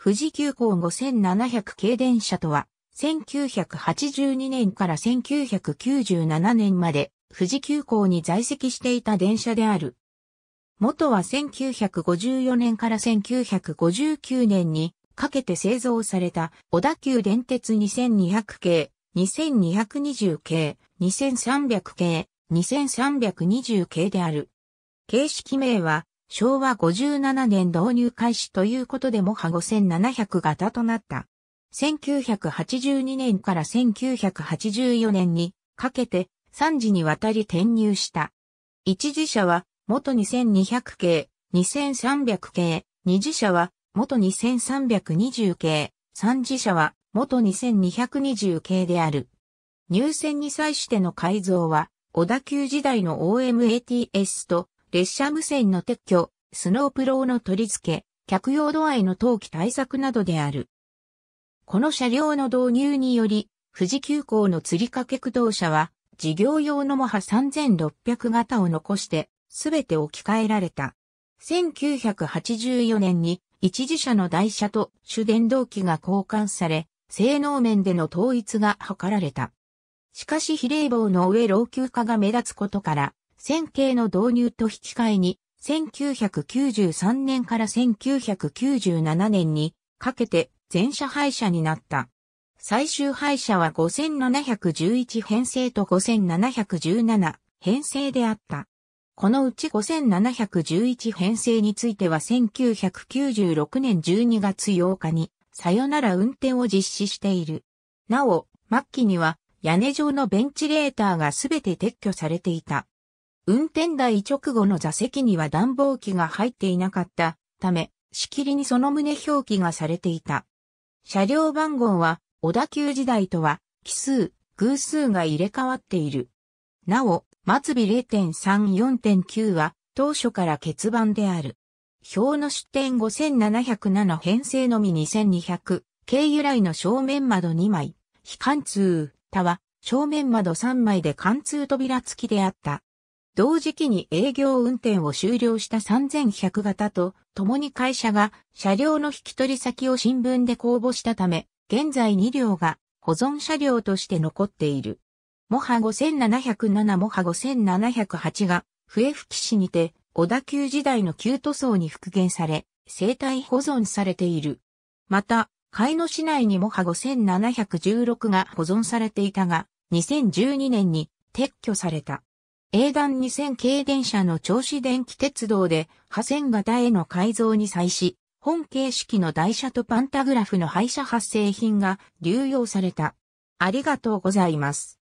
富士急行5700系電車とは、1982年から1997年まで富士急行に在籍していた電車である。元は1954年から1959年にかけて製造された小田急電鉄2200系、2220系、2300系、2320系である。形式名は昭和57年導入開始ということでモハ5700型となった。1982年から1984年にかけて3次にわたり転入した。一次車は元2200系、2300系、二次車は元2320系、三次車は元2220系である。入選に際しての改造は、小田急時代の OMATS と列車無線の撤去、スノープローの取り付け、客用度合いの登記対策などである。この車両の導入により、富士急行の吊り掛け駆動車は、事業用のモハ3600型を残して、すべて置き換えられた。1984年に、一時車の台車と主電動機が交換され、性能面での統一が図られた。しかし比例棒の上老朽化が目立つことから、線形の導入と引き換えに、1993年から1997年にかけて全車廃車になった。最終廃車は5711編成と5717編成であった。このうち5711編成については1996年12月8日にさよなら運転を実施している。なお、末期には屋根上のベンチレーターがすべて撤去されていた。運転台直後の座席には暖房機が入っていなかったため、しきりにその旨表記がされていた。車両番号は、小田急時代とは、奇数、偶数が入れ替わっている。なお、末尾0.34.9は、当初から欠番である。表の出典5707編成のみ2200、軽由来の正面窓2枚、非貫通、他は、正面窓3枚で貫通扉付きであった。同時期に営業運転を終了した3100型と、共に会社が車両の引き取り先を新聞で公募したため、現在2両が保存車両として残っている。モハ5707モハ5708が笛吹市にて小田急時代の旧塗装に復元され、生体保存されている。また、海野市内にモハ5716が保存されていたが、2012年に撤去された。英断2000系電車の銚子電気鉄道で、破線型への改造に際し、本形式の台車とパンタグラフの廃車発生品が流用された。ありがとうございます。